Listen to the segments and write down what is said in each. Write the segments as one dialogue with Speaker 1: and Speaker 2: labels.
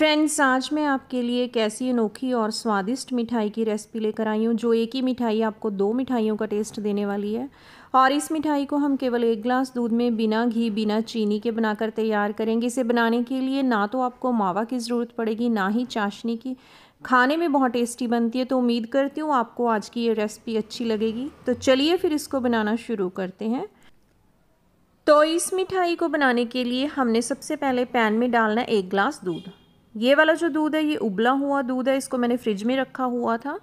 Speaker 1: friends आज मैं आपके लिए एक ऐसी अनोखी और स्वादिष्ट मिठाई की रेसिपी लेकर आई हूँ जो एक ही मिठाई आपको दो मिठाइयों का टेस्ट देने वाली है और इस मिठाई को हम केवल एक ग्लास दूध में बिना घी बिना चीनी के बनाकर तैयार करेंगे इसे बनाने के लिए ना तो आपको मावा की ज़रूरत पड़ेगी ना ही चाशनी की खाने में बहुत टेस्टी बनती है तो उम्मीद करती हूँ आपको आज की ये रेसिपी अच्छी लगेगी तो चलिए फिर इसको बनाना शुरू करते हैं तो इस मिठाई को बनाने के लिए हमने सबसे पहले पैन में डालना एक ग्लास दूध ये वाला जो दूध है ये उबला हुआ दूध है इसको मैंने फ्रिज में रखा हुआ था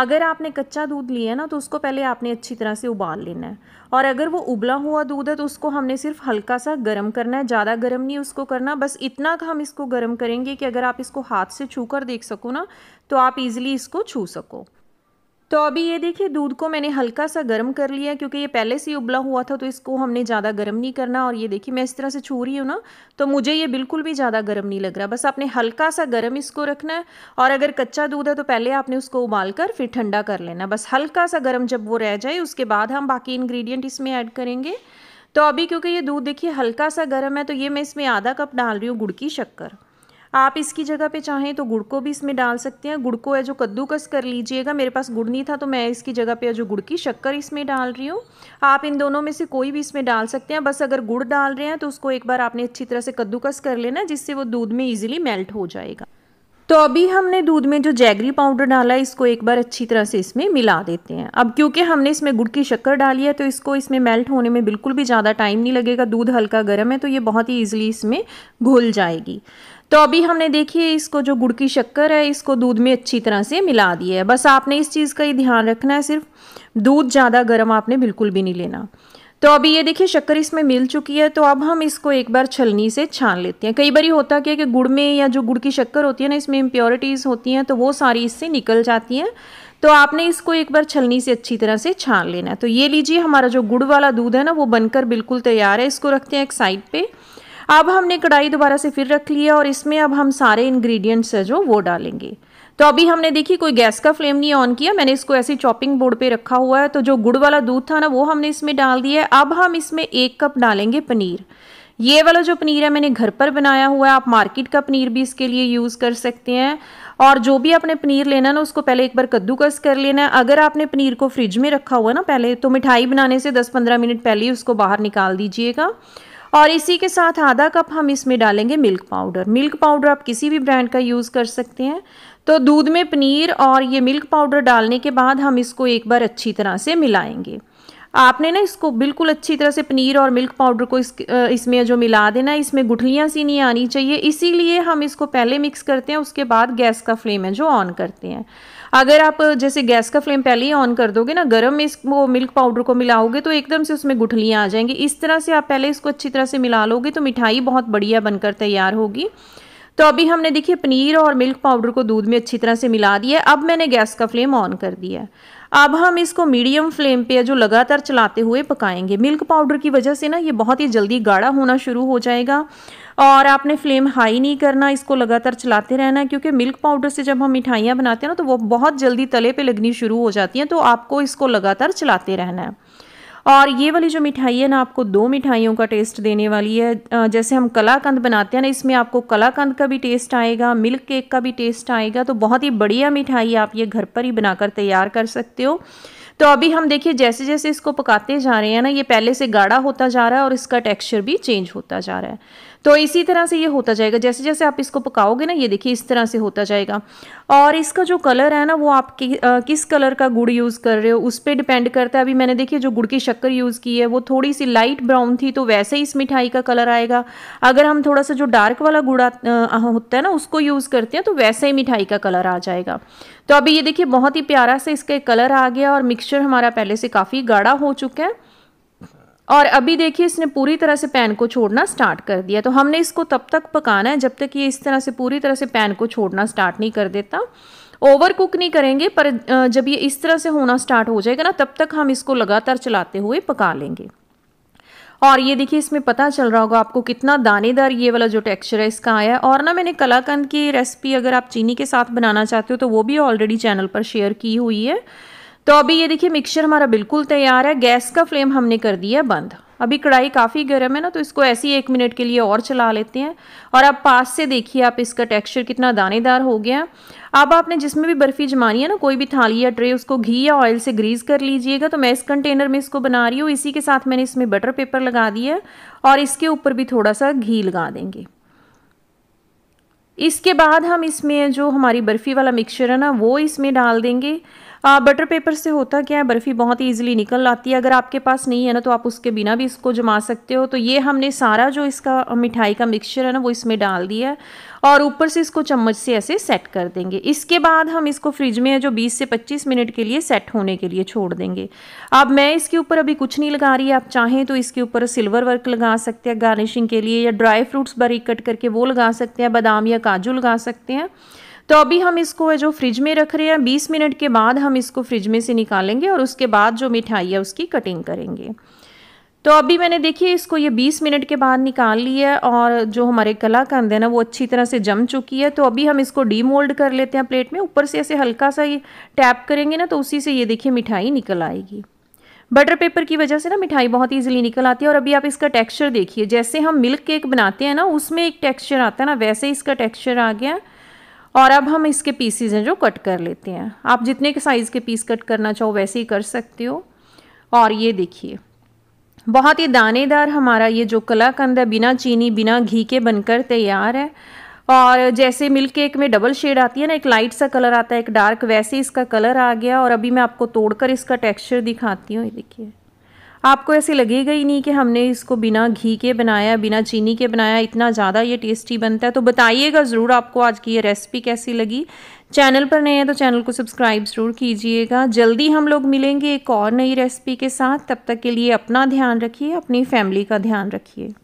Speaker 1: अगर आपने कच्चा दूध लिया है ना तो उसको पहले आपने अच्छी तरह से उबाल लेना है और अगर वो उबला हुआ दूध है तो उसको हमने सिर्फ हल्का सा गर्म करना है ज़्यादा गर्म नहीं उसको करना बस इतना हम इसको गर्म करेंगे कि अगर आप इसको हाथ से छू कर देख सको ना तो आप ईज़िली इसको छू सको तो अभी ये देखिए दूध को मैंने हल्का सा गर्म कर लिया क्योंकि ये पहले से ही उबला हुआ था तो इसको हमने ज़्यादा गर्म नहीं करना और ये देखिए मैं इस तरह से छू रही हूँ ना तो मुझे ये बिल्कुल भी ज़्यादा गर्म नहीं लग रहा बस आपने हल्का सा गर्म इसको रखना है और अगर कच्चा दूध है तो पहले आपने उसको उबाल कर फिर ठंडा कर लेना बस हल्का सा गर्म जब वो रह जाए उसके बाद हम बाकी इन्ग्रीडियंट इसमें ऐड करेंगे तो अभी क्योंकि ये दूध देखिए हल्का सा गर्म है तो ये मैं इसमें आधा कप डाल रही हूँ गुड़ की शक्कर आप इसकी जगह पे चाहें तो गुड़ को भी इसमें डाल सकते हैं गुड़ को है जो कद्दूकस कर लीजिएगा मेरे पास गुड़ नहीं था तो मैं इसकी जगह पे जो गुड़ की शक्कर इसमें डाल रही हूँ आप इन दोनों में से कोई भी इसमें डाल सकते हैं बस अगर गुड़ डाल रहे हैं तो उसको एक बार आपने अच्छी तरह से कद्दूकस कर लेना जिससे वो दूध में ईजिली मेल्ट हो जाएगा तो अभी हमने दूध में जो जैगरी पाउडर डाला है इसको एक बार अच्छी तरह से इसमें मिला देते हैं अब क्योंकि हमने इसमें गुड़ की शक्कर डाली है तो इसको इसमें मेल्ट होने में बिल्कुल भी ज़्यादा टाइम नहीं लगेगा दूध हल्का गर्म है तो ये बहुत ही ईजिली इसमें घुल जाएगी तो अभी हमने देखिए इसको जो गुड़ की शक्कर है इसको दूध में अच्छी तरह से मिला दिया है बस आपने इस चीज़ का ही ध्यान रखना है सिर्फ दूध ज़्यादा गर्म आपने बिल्कुल भी नहीं लेना तो अभी ये देखिए शक्कर इसमें मिल चुकी है तो अब हम इसको एक बार छलनी से छान लेते हैं कई बार होता क्या है कि गुड़ में या जो गुड़ की शक्कर होती है ना इसमें इम्प्योरिटीज़ होती हैं तो वो सारी इससे निकल जाती हैं तो आपने इसको एक बार छलनी से अच्छी तरह से छान लेना है तो ये लीजिए हमारा जो गुड़ वाला दूध है ना वो बनकर बिल्कुल तैयार है इसको रखते हैं एक साइड पर अब हमने कढ़ाई दोबारा से फिर रख लिया और इसमें अब हम सारे इंग्रेडिएंट्स है जो वो डालेंगे तो अभी हमने देखी कोई गैस का फ्लेम नहीं ऑन किया मैंने इसको ऐसे चॉपिंग बोर्ड पे रखा हुआ है तो जो गुड़ वाला दूध था ना वो हमने इसमें डाल दिया है अब हम इसमें एक कप डालेंगे पनीर ये वाला जो पनीर है मैंने घर पर बनाया हुआ है आप मार्केट का पनीर भी इसके लिए यूज़ कर सकते हैं और जो भी आपने पनीर लेना ना उसको पहले एक बार कद्दूकस कर लेना है अगर आपने पनीर को फ्रिज में रखा हुआ है ना पहले तो मिठाई बनाने से 10-15 मिनट पहले ही उसको बाहर निकाल दीजिएगा और इसी के साथ आधा कप हम इसमें डालेंगे मिल्क पाउडर मिल्क पाउडर आप किसी भी ब्रांड का यूज़ कर सकते हैं तो दूध में पनीर और ये मिल्क पाउडर डालने के बाद हम इसको एक बार अच्छी तरह से मिलाएंगे आपने ना इसको बिल्कुल अच्छी तरह से पनीर और मिल्क पाउडर को इस इसमें जो मिला देना इसमें गुठलियाँ सी नहीं आनी चाहिए इसीलिए हम इसको पहले मिक्स करते हैं उसके बाद गैस का फ्लेम है जो ऑन करते हैं अगर आप जैसे गैस का फ्लेम पहले ही ऑन कर दोगे ना गर्म में इसको मिल्क पाउडर को मिलाओगे तो एकदम से उसमें गुठलियाँ आ जाएंगी इस तरह से आप पहले इसको अच्छी तरह से मिला लोगे तो मिठाई बहुत बढ़िया बनकर तैयार होगी तो अभी हमने देखिए पनीर और मिल्क पाउडर को दूध में अच्छी तरह से मिला दिया अब मैंने गैस का फ्लेम ऑन कर दिया अब हम इसको मीडियम फ्लेम पे जो लगातार चलाते हुए पकाएंगे मिल्क पाउडर की वजह से ना ये बहुत ही जल्दी गाढ़ा होना शुरू हो जाएगा और आपने फ्लेम हाई नहीं करना इसको लगातार चलाते रहना क्योंकि मिल्क पाउडर से जब हम मिठाइयाँ बनाते हैं ना तो वो बहुत जल्दी तले पे लगनी शुरू हो जाती हैं तो आपको इसको लगातार चलाते रहना है और ये वाली जो मिठाई है ना आपको दो मिठाइयों का टेस्ट देने वाली है जैसे हम कलाकंद बनाते हैं ना इसमें आपको कलाकंद का भी टेस्ट आएगा मिल्क केक का भी टेस्ट आएगा तो बहुत ही बढ़िया मिठाई आप ये घर पर ही बनाकर तैयार कर सकते हो तो अभी हम देखिए जैसे जैसे इसको पकाते जा रहे हैं ना ये पहले से गाढ़ा होता जा रहा है और इसका टेक्स्चर भी चेंज होता जा रहा है तो इसी तरह से ये होता जाएगा जैसे जैसे आप इसको पकाओगे ना ये देखिए इस तरह से होता जाएगा और इसका जो कलर है ना वो आप कि, आ, किस कलर का गुड़ यूज़ कर रहे हो उस पर डिपेंड करता है अभी मैंने देखिए जो गुड़ की शक्कर यूज़ की है वो थोड़ी सी लाइट ब्राउन थी तो वैसे ही इस मिठाई का कलर आएगा अगर हम थोड़ा सा जो डार्क वाला गुड़ होता है ना उसको यूज़ करते हैं तो वैसे ही मिठाई का कलर आ जाएगा तो अभी ये देखिए बहुत ही प्यारा से इसका कलर आ गया और मिक्सचर हमारा पहले से काफ़ी गाढ़ा हो चुका है और अभी देखिए इसने पूरी तरह से पैन को छोड़ना स्टार्ट कर दिया तो हमने इसको तब तक पकाना है जब तक ये इस तरह से पूरी तरह से पैन को छोड़ना स्टार्ट नहीं कर देता ओवर कुक नहीं करेंगे पर जब ये इस तरह से होना स्टार्ट हो जाएगा ना तब तक हम इसको लगातार चलाते हुए पका लेंगे और ये देखिए इसमें पता चल रहा होगा आपको कितना दानेदार ये वाला जो टेक्सचर है इसका आया है और ना मैंने कलाकंद की रेसिपी अगर आप चीनी के साथ बनाना चाहते हो तो वो भी ऑलरेडी चैनल पर शेयर की हुई है तो अभी ये देखिए मिक्सचर हमारा बिल्कुल तैयार है गैस का फ्लेम हमने कर दिया बंद अभी कढ़ाई काफ़ी गर्म है ना तो इसको ऐसे ही एक मिनट के लिए और चला लेते हैं और अब पास से देखिए आप इसका टेक्सचर कितना दानेदार हो गया अब आपने जिसमें भी बर्फ़ी जमानी है ना कोई भी थाली या ट्रे उसको घी या ऑयल से ग्रीस कर लीजिएगा तो मैं इस कंटेनर में इसको बना रही हूँ इसी के साथ मैंने इसमें बटर पेपर लगा दिया और इसके ऊपर भी थोड़ा सा घी लगा देंगे इसके बाद हम इसमें जो हमारी बर्फ़ी वाला मिक्सचर है ना वो इसमें डाल देंगे आ, बटर पेपर से होता क्या है बर्फ़ी बहुत ही ईजिली निकल आती है अगर आपके पास नहीं है ना तो आप उसके बिना भी इसको जमा सकते हो तो ये हमने सारा जो इसका मिठाई का मिक्सचर है ना वो इसमें डाल दिया है और ऊपर से इसको चम्मच से ऐसे सेट कर देंगे इसके बाद हम इसको फ्रिज में जो 20 से 25 मिनट के लिए सेट होने के लिए छोड़ देंगे अब मैं इसके ऊपर अभी कुछ नहीं लगा रही आप चाहें तो इसके ऊपर सिल्वर वर्क लगा सकते हैं गार्निशिंग के लिए या ड्राई फ्रूट्स बारीक कट करके वो लगा सकते हैं बादाम या काजू लगा सकते हैं तो अभी हम इसको जो फ्रिज में रख रहे हैं बीस मिनट के बाद हम इसको फ्रिज में से निकालेंगे और उसके बाद जो मिठाई है उसकी कटिंग करेंगे तो अभी मैंने देखिए इसको ये 20 मिनट के बाद निकाल लिया है और जो हमारे कलाकंद है ना वो अच्छी तरह से जम चुकी है तो अभी हम इसको डीमोल्ड कर लेते हैं प्लेट में ऊपर से ऐसे हल्का सा ये टैप करेंगे ना तो उसी से ये देखिए मिठाई निकल आएगी बटर पेपर की वजह से ना मिठाई बहुत ईजिली निकल आती है और अभी आप इसका टेक्स्चर देखिए जैसे हम मिल्क केक बनाते हैं ना उसमें एक टेक्स्चर आता है ना वैसे इसका टेक्स्चर आ गया है और अब हम इसके पीसीज हैं जो कट कर लेते हैं आप जितने के साइज़ के पीस कट करना चाहो वैसे ही कर सकते हो और ये देखिए बहुत ही दानेदार हमारा ये जो कलाकंद है बिना चीनी बिना घी के बनकर तैयार है और जैसे मिल्क केक में डबल शेड आती है ना एक लाइट सा कलर आता है एक डार्क वैसे इसका कलर आ गया और अभी मैं आपको तोड़कर इसका टेक्सचर दिखाती हूँ ये देखिए आपको ऐसे लगेगा ही नहीं कि हमने इसको बिना घी के बनाया बिना चीनी के बनाया इतना ज़्यादा ये टेस्टी बनता है तो बताइएगा ज़रूर आपको आज की ये रेसिपी कैसी लगी चैनल पर नए हैं तो चैनल को सब्सक्राइब ज़रूर कीजिएगा जल्दी हम लोग मिलेंगे एक और नई रेसिपी के साथ तब तक के लिए अपना ध्यान रखिए अपनी फैमिली का ध्यान रखिए